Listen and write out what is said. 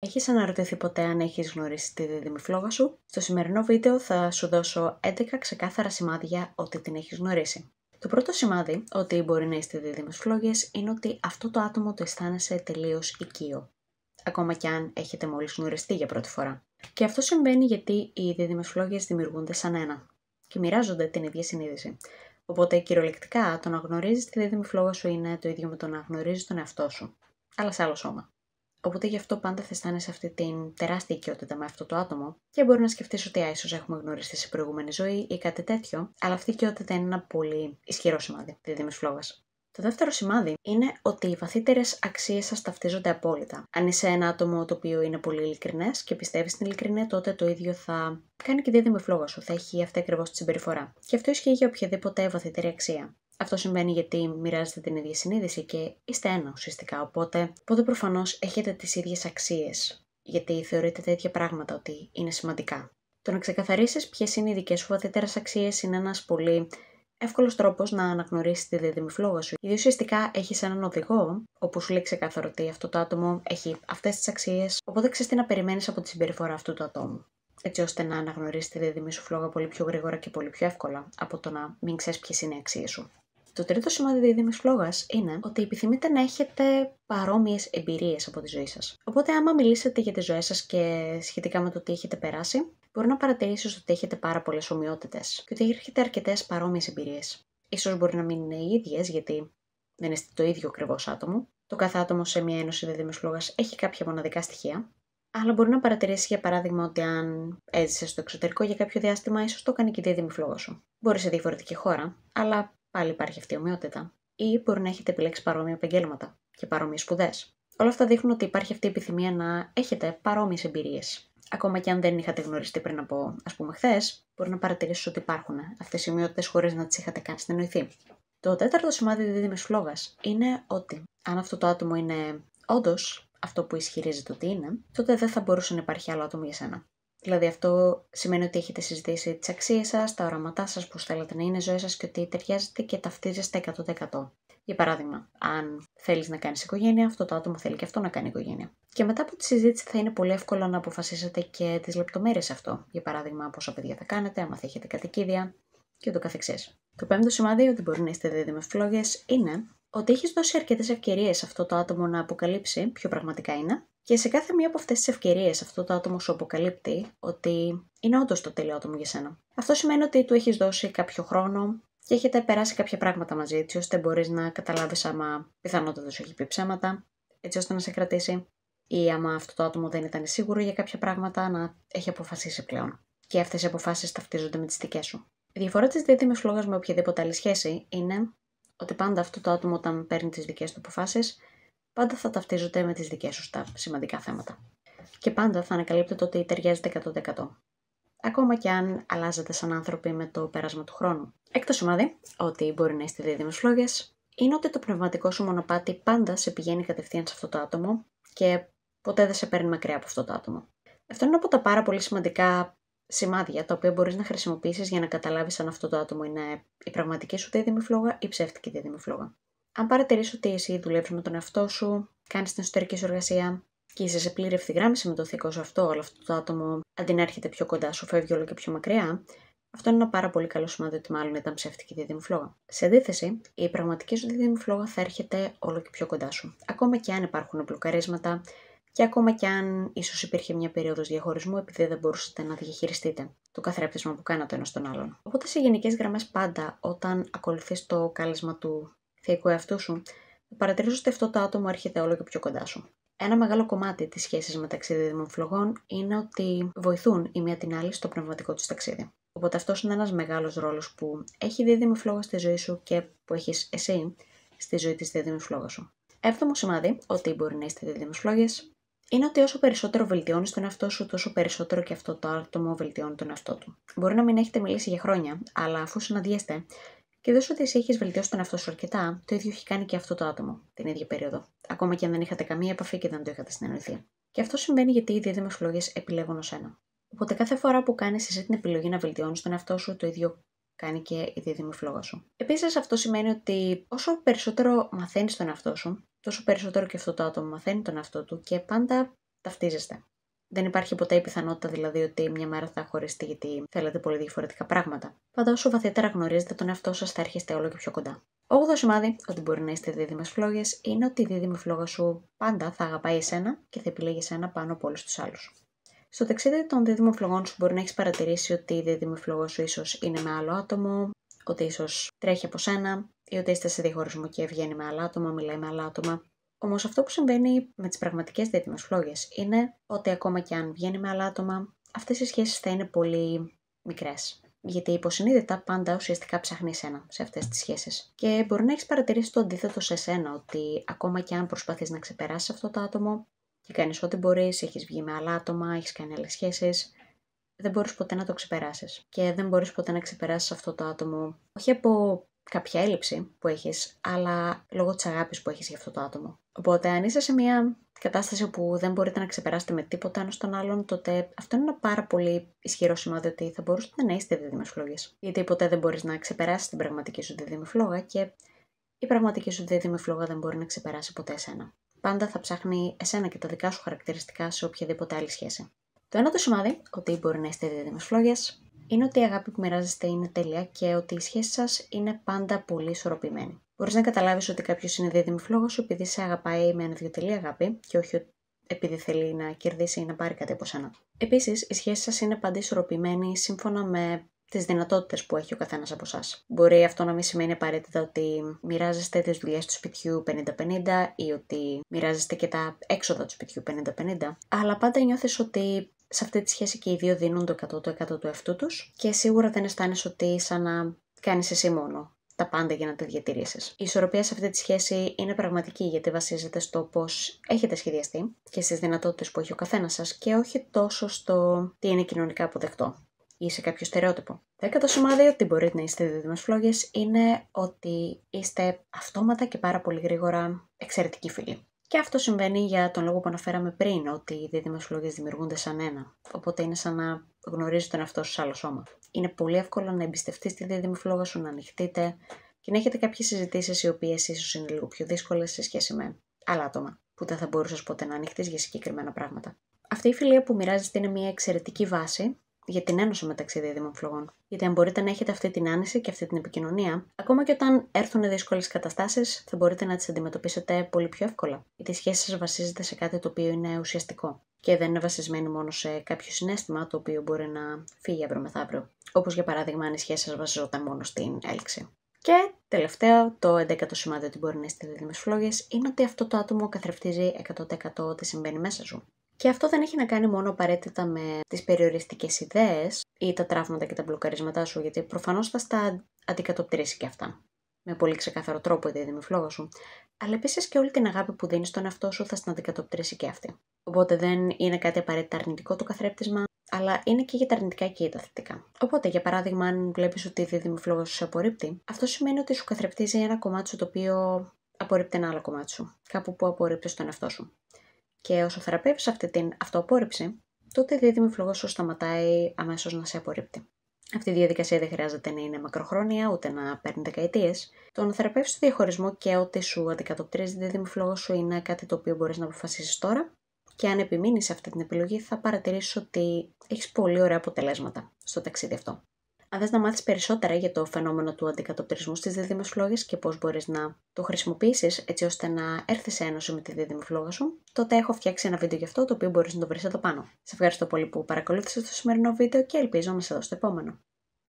Έχεις αναρωτηθεί ποτέ αν έχεις γνωρίσει τη δίδυμη φλόγα σου? Στο σημερινό βίντεο θα σου δώσω 11 ξεκάθαρα σημάδια ότι την έχεις γνωρίσει. Το πρώτο σημάδι ότι μπορεί να είσαι δίδυμες φλόγες είναι ότι αυτό το άτομο το αισθάνεσαι τελείως οικείο. Ακόμα και αν έχετε μόλις γνωριστεί για πρώτη φορά. Και αυτό συμβαίνει γιατί οι δίδυμες φλόγες δημιουργούνται σαν ένα και μοιράζονται την ίδια συνείδηση. Οπότε κυριολεκτικά το να γνωρίζεις τη δίδυμη φλόγα σου είναι το ίδιο με το να γνωρίζεις τον εαυτό σου, αλλά σε άλλο σώμα. Οπότε γι' αυτό πάντα θα αισθάνεσαι αυτή την τεράστια οικειότητα με αυτό το άτομο και μπορεί να σκεφτείς ότι ίσως έχουμε γνωριστεί σε προηγούμενη ζωή ή κάτι τέτοιο, αλλά αυτή η οικειότητα είναι ένα πολύ ισχυρό σημάδι τη δίμη φλόγα. Το δεύτερο σημάδι είναι ότι οι βαθύτερες αξίες σας ταυτίζονται απόλυτα. Αν είσαι ένα άτομο το οποίο είναι πολύ ειλικρινές και πιστεύεις στην ειλικρινία, τότε το ίδιο θα κάνει και δίδυμη φλόγα σου. Θα έχει αυτή ακριβώς τη συμπεριφορά. Και αυτό ισχύει για οποιαδήποτε βαθύτερη αξία. Αυτό συμβαίνει γιατί μοιράζετε την ίδια συνείδηση και είστε ένα ουσιαστικά, οπότε, οπότε προφανώς έχετε τις ίδιες αξίες, γιατί θεωρείτε τέτοια πράγματα ότι είναι σημαντικά. Το να ξεκαθαρίσεις ποιες είναι οι δικές σου βαθύτερες αξίες είναι ένας πολύ εύκολος τρόπος να αναγνωρίσεις τη δίδυμη φλόγα σου. Γιατί ουσιαστικά έχεις έναν οδηγό, όπου σου λέει ξεκάθαρο ότι αυτό το άτομο έχει αυτές τις αξίες, οπότε ξέρεις τι να περιμένεις από τη συμπεριφορά αυτού του ατόμου. Έτσι ώστε να αναγνωρίσεις τη δίδυμη σου φλόγα πολύ πιο γρήγορα και πολύ πιο εύκολα από το να μην ξέρεις ποιες είναι οι αξίες σου. Το τρίτο σημάδι δίδυμη φλόγας είναι ότι επιθυμείτε να έχετε παρόμοιες εμπειρίες από τη ζωή σας. Οπότε, άμα μιλήσετε για τη ζωή σας και σχετικά με το τι έχετε περάσει, μπορεί να παρατηρήσεις ότι έχετε πάρα πολλές ομοιότητες και ότι έχετε αρκετές παρόμοιες εμπειρίες. σω μπορεί να μην είναι οι ίδιες, γιατί δεν είστε το ίδιο ακριβώς άτομο. Το κάθε άτομο σε μια ένωση δίδυμη φλόγας έχει κάποια μοναδικά στοιχεία, αλλά μπορεί να παρατηρήσεις για παράδειγμα ότι αν έζησες στο εξωτερικό για κάποιο διάστημα, ίσως το κάνει και η φλόγας σου. Μπορεί σε διαφορετική χώρα, αλλά πάλι υπάρχει αυτή η ομοιότητα. Ή μπορεί να έχετε επιλέξει παρόμοια επαγγέλματα και παρόμοιες σπουδές. Όλα αυτά δείχνουν ότι υπάρχει αυτή η επιθυμία να έχετε παρόμοιες εμπειρίες. Ακόμα και αν δεν είχατε γνωριστεί πριν από, ας πούμε, χθες, μπορεί να παρατηρήσει ότι υπάρχουν αυτές οι ομοιότητες χωρίς να τις είχατε καν συνεννοηθεί. Το τέταρτο σημάδι δίδυμης φλόγας είναι ότι αν αυτό το άτομο είναι όντως αυτό που ισχυρίζεται ότι είναι, τότε δεν θα μπορούσε να υπάρχει άλλο άτομο για σένα. Δηλαδή αυτό σημαίνει ότι έχετε συζητήσει τις αξίες σας, τα οραματά σας, πώς θέλετε να είναι η ζωή σας και ότι ταιριάζετε και ταυτίζεστε 100%. Για παράδειγμα, αν θέλεις να κάνεις οικογένεια, αυτό το άτομο θέλει και αυτό να κάνει οικογένεια. Και μετά από τη συζήτηση θα είναι πολύ εύκολο να αποφασίσετε και τις λεπτομέρειες αυτό. Για παράδειγμα, πόσα παιδιά θα κάνετε, άμα θα έχετε κατοικίδια και ούτω καθεξής. Το πέμπτο σημάδι ότι μπορεί να είστε δίδυμε δηλαδή φλόγες είναι ότι έχεις δώσει αρκετές ευκαιρίες αυτό το άτομο να αποκαλύψει ποιο πραγματικά είναι και σε κάθε μία από αυτές τις ευκαιρίες, αυτό το άτομο σου αποκαλύπτει ότι είναι όντως το τέλειο άτομο για σένα. Αυτό σημαίνει ότι του έχεις δώσει κάποιο χρόνο και έχετε περάσει κάποια πράγματα μαζί, έτσι ώστε μπορείς να καταλάβεις άμα πιθανότατα σου έχει πει ψέματα, έτσι ώστε να σε κρατήσει, ή άμα αυτό το άτομο δεν ήταν σίγουρο για κάποια πράγματα να έχει αποφασίσει πλέον. Και αυτές οι αποφάσεις ταυτίζονται με τις δικές σου. Η διαφορά της δίδυμης φλόγα με οποιαδήποτε άλλη σχέση είναι ότι πάντα αυτό το άτομο όταν παίρνει τις δικές του αποφάσεις πάντα θα ταυτίζονται με τις δικές σου τα σημαντικά θέματα. Και πάντα θα ανακαλύπτεται ότι ταιριάζετε 100%. Ακόμα και αν αλλάζετε σαν άνθρωποι με το πέρασμα του χρόνου. Έκτος σημάδι, ότι μπορεί να είστε δίδυμε φλόγες, είναι ότι το πνευματικό σου μονοπάτι πάντα σε πηγαίνει κατευθείαν σε αυτό το άτομο και ποτέ δεν σε παίρνει μακριά από αυτό το άτομο. Αυτό είναι από τα πάρα πολύ σημαντικά σημάδια τα οποία μπορείς να χρησιμοποιήσεις για να καταλάβεις αν αυτό το άτομο είναι η πραγματική σου δίδυμη φλόγα ή ψεύτικη δίδυμη φλόγα. Αν παρατηρήσει ότι εσύ δουλεύεις με τον εαυτό σου, κάνεις την εσωτερική σου εργασία και είσαι σε πλήρη ευθυγράμμιση με το θήκος σου αυτό, όλο αυτό το άτομο αντί να έρχεται πιο κοντά σου, φεύγει όλο και πιο μακριά, αυτό είναι ένα πάρα πολύ καλό σημάδι ότι μάλλον ήταν ψεύτικη δίδυμη φλόγα. Σε αντίθεση, η πραγματική σου δίδυμη φλόγα θα έρχεται όλο και πιο κοντά σου. Ακόμα και αν υπάρχουν μπλοκαρίσματα και ακόμα και αν ίσως υπήρχε μια περίοδος διαχωρισμού επειδή δεν μπορούσατε να διαχειριστείτε το καθρέπτισμα που κάνατε ένας τον άλλον. Οπότε σε γενικές γραμμές, πάντα όταν ακολουθείς το κάλεσμα του θεϊκό εαυτό σου, παρατηρήσω ότι αυτό το άτομο έρχεται όλο και πιο κοντά σου. Ένα μεγάλο κομμάτι της σχέσης μεταξύ φλογών είναι ότι βοηθούν η μία την άλλη στο πνευματικό τους ταξίδι. Οπότε αυτός είναι ένας μεγάλος ρόλος που έχει φλόγα στη ζωή σου και που έχεις εσύ στη ζωή της φλόγας σου. Έβδομο σημάδι ότι μπορεί να είστε φλόγες είναι ότι όσο περισσότερο βελτιώνεις τον εαυτό σου, τόσο περισσότερο και αυτό το άτομο βελτιώνει τον εαυτό του. Μπορεί να μην έχετε μιλήσει για χρόνια, αλλά αφού συναντιέστε, και δώσ' ότι εσύ έχεις βελτιώσει τον εαυτό σου αρκετά, το ίδιο έχει κάνει και αυτό το άτομο την ίδια περίοδο. Ακόμα και αν δεν είχατε καμία επαφή και δεν το είχατε συνεννοηθεί. Και αυτό συμβαίνει γιατί οι δίδυμε φλόγε επιλέγουν ως ένα. Οπότε κάθε φορά που κάνεις εσύ την επιλογή να βελτιώνεις τον εαυτό σου, το ίδιο κάνει και η δίδυμη φλόγα σου. Επίσης, αυτό σημαίνει ότι όσο περισσότερο μαθαίνεις τον εαυτό σου, τόσο περισσότερο και αυτό το άτομο μαθαίνει τον εαυτό του και πάντα ταυτίζεστε. Δεν υπάρχει ποτέ η πιθανότητα δηλαδή ότι μια μέρα θα χωριστεί γιατί θέλετε πολύ διαφορετικά πράγματα. Πάντα όσο βαθύτερα γνωρίζετε τον εαυτό σας, θα έρχεστε όλο και πιο κοντά. Όγδοο σημάδι ότι μπορεί να είστε δίδυμες φλόγες είναι ότι η δίδυμη φλόγα σου πάντα θα αγαπάει εσένα και θα επιλέγει εσένα πάνω από όλους τους άλλους. Στο ταξίδι των δίδυμων φλογών σου μπορεί να έχεις παρατηρήσει ότι η δίδυμη φλόγα σου ίσως είναι με άλλο άτομο, ότι ίσως τρέχει από σένα ή ότι είστε σε διαχωρισμό και βγαίνει με άλλα άτομα, μιλάει με άλλα άτομα. Όμως αυτό που συμβαίνει με τις πραγματικές διεθνεί φλόγε είναι ότι ακόμα και αν βγαίνει με άλλα άτομα, αυτές οι σχέσεις θα είναι πολύ μικρές. Γιατί υποσυνείδητα πάντα ουσιαστικά ψάχνει ένα σε αυτές τις σχέσεις. Και μπορεί να έχεις παρατηρήσει το αντίθετο σε σένα, ότι ακόμα και αν προσπαθείς να ξεπεράσεις αυτό το άτομο και κάνεις ό,τι μπορείς, έχεις βγει με άλλα άτομα, έχεις κάνει άλλες σχέσεις, δεν μπορείς ποτέ να το ξεπεράσεις. Και δεν μπορείς ποτέ να ξεπεράσεις αυτό το άτομο, όχι από κάποια έλλειψη που έχεις, αλλά λόγω της αγάπης που έχεις για αυτό το άτομο. Οπότε αν είσαι σε μια κατάσταση που δεν μπορείτε να ξεπεράσετε με τίποτα ένα τον άλλον, τότε αυτό είναι ένα πάρα πολύ ισχυρό σημάδι ότι θα μπορούσατε να είστε δίδυμε φλόγε. Γιατί ποτέ δεν μπορείς να ξεπεράσεις την πραγματική σου δίδυμη φλόγα και η πραγματική σου δίδυμη φλόγα δεν μπορεί να ξεπεράσει ποτέ εσένα. Πάντα θα ψάχνει εσένα και τα δικά σου χαρακτηριστικά σε οποιαδήποτε άλλη σχέση. Το ένα το σημάδι, ότι μπορεί να είστε δίδυμε φλόγε, είναι ότι η αγάπη που μοιράζεστε είναι τέλεια και ότι η σχέση σας είναι πάντα πολύ ισορροπημένη. Μπορείς να καταλάβεις ότι κάποιος είναι δίδυμη φλόγο επειδή σε αγαπάει με αναδιοτελή αγάπη και όχι επειδή θέλει να κερδίσει ή να πάρει κάτι από σένα. Επίσης, η σχέση σας είναι πάντα ισορροπημένη σύμφωνα με τις δυνατότητες που έχει ο καθένας από εσάς. Μπορεί αυτό να μην σημαίνει απαραίτητα ότι μοιράζεστε τις δουλειές του σπιτιού 50-50 ή ότι μοιράζεστε και τα έξοδα του σπιτιού 50-50, αλλά πάντα νιώθεις ότι σε αυτή τη σχέση και οι δύο δίνουν το 100% του εαυτού τους και σίγουρα δεν αισθάνεσαι ότι σαν να κάνεις εσύ μόνο τα πάντα για να τα διατηρήσεις. Η ισορροπία σε αυτή τη σχέση είναι πραγματική γιατί βασίζεται στο πώς έχετε σχεδιαστεί και στις δυνατότητες που έχει ο καθένας σας και όχι τόσο στο τι είναι κοινωνικά αποδεκτό ή σε κάποιο στερεότυπο. έκατο σημάδι ότι μπορείτε να είστε δίδυμες φλόγες είναι ότι είστε αυτόματα και πάρα πολύ γρήγορα εξαιρετικοί φίλοι. Και αυτό συμβαίνει για τον λόγο που αναφέραμε πριν, ότι οι δίδυμε φλόγε δημιουργούνται σαν ένα. Οπότε είναι σαν να γνωρίζεις τον εαυτό σου σε άλλο σώμα. Είναι πολύ εύκολο να εμπιστευτείς τη δίδυμη φλόγα σου, να ανοιχτείτε και να έχετε κάποιες συζητήσεις οι οποίες ίσως είναι λίγο πιο δύσκολες σε σχέση με άλλα άτομα που δεν θα μπορούσες ποτέ να ανοιχτείς για συγκεκριμένα πράγματα. Αυτή η φιλία που μοιράζεστε είναι μια εξαιρετική βάση για την ένωση μεταξύ δίδυμων φλογών. Γιατί αν μπορείτε να έχετε αυτή την άνεση και αυτή την επικοινωνία, ακόμα και όταν έρθουν δύσκολες καταστάσεις, θα μπορείτε να τις αντιμετωπίσετε πολύ πιο εύκολα. Γιατί η σχέση σας βασίζεται σε κάτι το οποίο είναι ουσιαστικό και δεν είναι βασισμένη μόνο σε κάποιο συνέστημα το οποίο μπορεί να φύγει αύριο μεθαύριο. Όπως για παράδειγμα, αν η σχέση σας βασιζόταν μόνο στην έλξη. Και τελευταίο, το 11ο σημάδι ότι μπορεί να είστε δίδυμε φλόγε είναι ότι αυτό το άτομο καθρεφτίζει 100% τι συμβαίνει μέσα σου. Και αυτό δεν έχει να κάνει μόνο απαραίτητα με τις περιοριστικές ιδέες ή τα τραύματα και τα μπλοκαρίσματά σου, γιατί προφανώς θα στα αντικατοπτρίσει και αυτά. Με πολύ ξεκάθαρο τρόπο η δίδυμη φλόγα σου. Αλλά επίσης και όλη την αγάπη που δίνεις στον εαυτό σου θα στην αντικατοπτρίσει και αυτή. Οπότε δεν είναι κάτι απαραίτητα αρνητικό το καθρέπτισμα, αλλά είναι και για τα αρνητικά και για τα θετικά. Οπότε, για παράδειγμα, αν βλέπεις ότι η δίδυμη φλόγα σου σε απορρίπτει, αυτό σημαίνει ότι σου καθρεπτίζει ένα κομμάτι σου το οποίο απορρίπτει ένα άλλο κομμάτι σου. Κάπου που απορρίπτεις τον εαυτό σου και όσο θεραπεύεις αυτή την αυτοαπόρριψη, τότε η δίδυμη φλογό σου σταματάει αμέσως να σε απορρίπτει. Αυτή η διαδικασία δεν χρειάζεται να είναι μακροχρόνια, ούτε να παίρνει δεκαετίες. Το να θεραπεύσει το διαχωρισμό και ό,τι σου αντικατοπτρίζει τη δίδυμη φλόγο σου είναι κάτι το οποίο μπορείς να αποφασίσεις τώρα. Και αν επιμείνεις σε αυτή την επιλογή, θα παρατηρήσεις ότι έχεις πολύ ωραία αποτελέσματα στο ταξίδι αυτό. Αν θες να μάθεις περισσότερα για το φαινόμενο του αντικατοπτρισμού στις δίδυμες φλόγες και πώς μπορείς να το χρησιμοποιήσεις έτσι ώστε να έρθεις σε ένωση με τη δίδυμη φλόγα σου, τότε έχω φτιάξει ένα βίντεο γι' αυτό το οποίο μπορείς να το βρεις εδώ πάνω. Σε ευχαριστώ πολύ που παρακολούθησες το σημερινό βίντεο και ελπίζω να σε δω στο επόμενο.